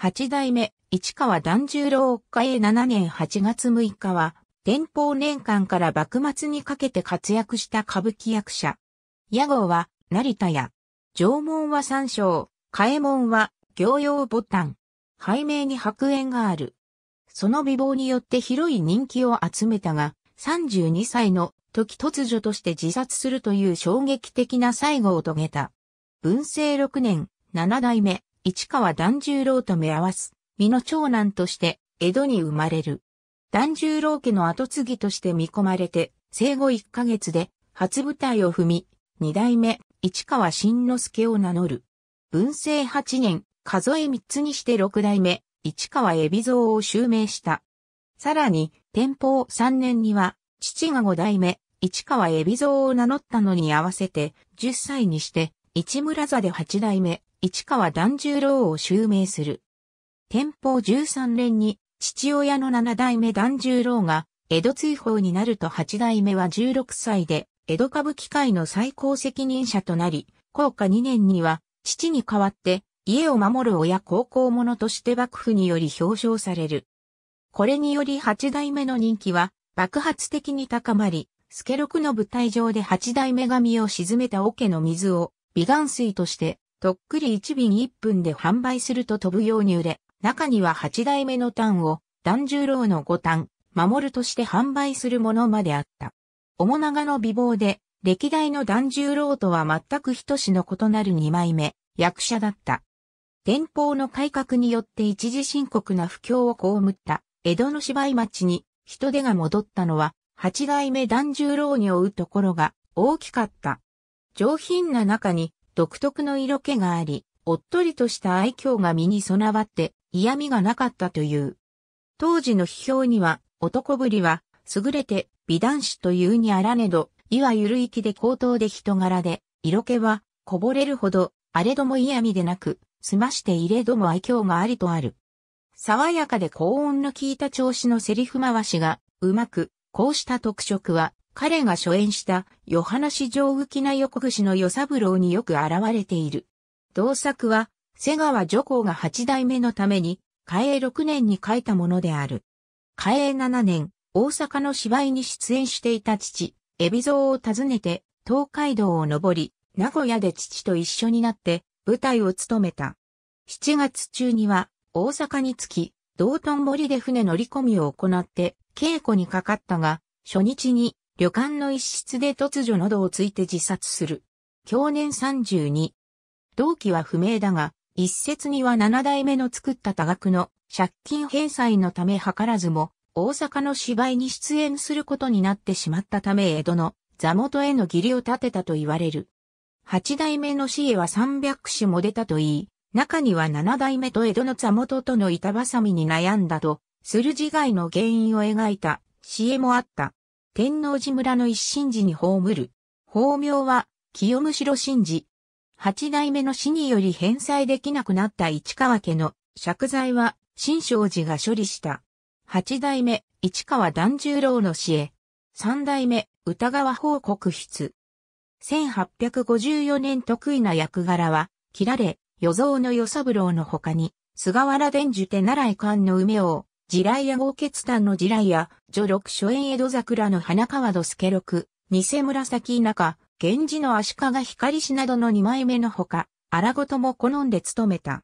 八代目、市川團十郎家へ七年八月六日は、天保年間から幕末にかけて活躍した歌舞伎役者。屋号は、成田屋。縄文は三章、替門は、行用ボタン。背名に白煙がある。その美貌によって広い人気を集めたが、三十二歳の時突如として自殺するという衝撃的な最後を遂げた。文政六年、七代目、市川團十郎と目合わす、身の長男として江戸に生まれる。團十郎家の後継ぎとして見込まれて、生後1ヶ月で初舞台を踏み、二代目市川新之助を名乗る。文政8年、数え三つにして六代目市川海老蔵を襲名した。さらに、天保3年には、父が五代目市川海老蔵を名乗ったのに合わせて、10歳にして、市村座で八代目市川團十郎を襲名する。天保13年に父親の七代目團十郎が江戸追放になると八代目は16歳で江戸歌舞伎界の最高責任者となり、高下2年には父に代わって家を守る親孝行者として幕府により表彰される。これにより八代目の人気は爆発的に高まり、助六の舞台上で八代目神を沈めた桶の水を美顔水としてとっくり1便1分で販売すると飛ぶように売れ、中には8代目のンを、丹十郎の五ン、守るとして販売するものまであった。面長の美貌で、歴代の丹十郎とは全く等しの異なる2枚目、役者だった。天保の改革によって一時深刻な不況を被った江戸の芝居町に人手が戻ったのは八代目丹十郎に追うところが大きかった。上品な中に独特の色気があり、おっとりとした愛嬌が身に備わって嫌味がなかったという。当時の批評には、男ぶりは、優れて美男子というにあらねど、いわゆる息で高等で人柄で、色気は、こぼれるほど、あれども嫌味でなく、すましていれども愛嬌がありとある。爽やかで高音の効いた調子のセリフ回しが、うまく、こうした特色は、彼が初演した、ヨハナ市上浮きな横串の与三郎によく現れている。同作は、瀬川女行が八代目のために、海江六年に書いたものである。海江七年、大阪の芝居に出演していた父、海老蔵を訪ねて、東海道を登り、名古屋で父と一緒になって、舞台を務めた。七月中には、大阪に着き、道頓堀で船乗り込みを行って、稽古にかかったが、初日に旅館の一室で突如喉をついて自殺する。去年32。同期は不明だが、一説には七代目の作った多額の借金返済のため図らずも、大阪の芝居に出演することになってしまったため江戸の座元への義理を立てたと言われる。八代目の死へは三百死も出たと言い、中には七代目と江戸の座元との板挟みに悩んだと、する自害の原因を描いた死へもあった。天王寺村の一神寺に葬る。法名は、清むしろ神事。八代目の死により返済できなくなった市川家の借財は、新勝寺が処理した。八代目、市川團十郎の死へ。三代目、歌川報告筆。1854年得意な役柄は、切られ、与蔵の与三郎の他に、菅原伝授手習い館の梅王、ジライア豪傑丹のジライア、女六初演江戸桜の花川戸助六、偽紫中、源氏の足利光氏などの二枚目のほか、荒ごとも好んで務めた。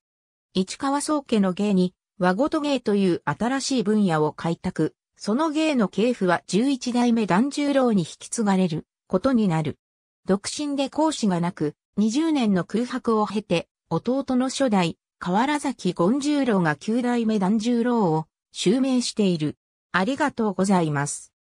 市川宗家の芸に、和ごと芸という新しい分野を開拓、その芸の系譜は十一代目團十郎に引き継がれることになる。独身で講師がなく、二十年の空白を経て、弟の初代、河原崎権十郎が九代目團十郎を襲名している。ありがとうございます。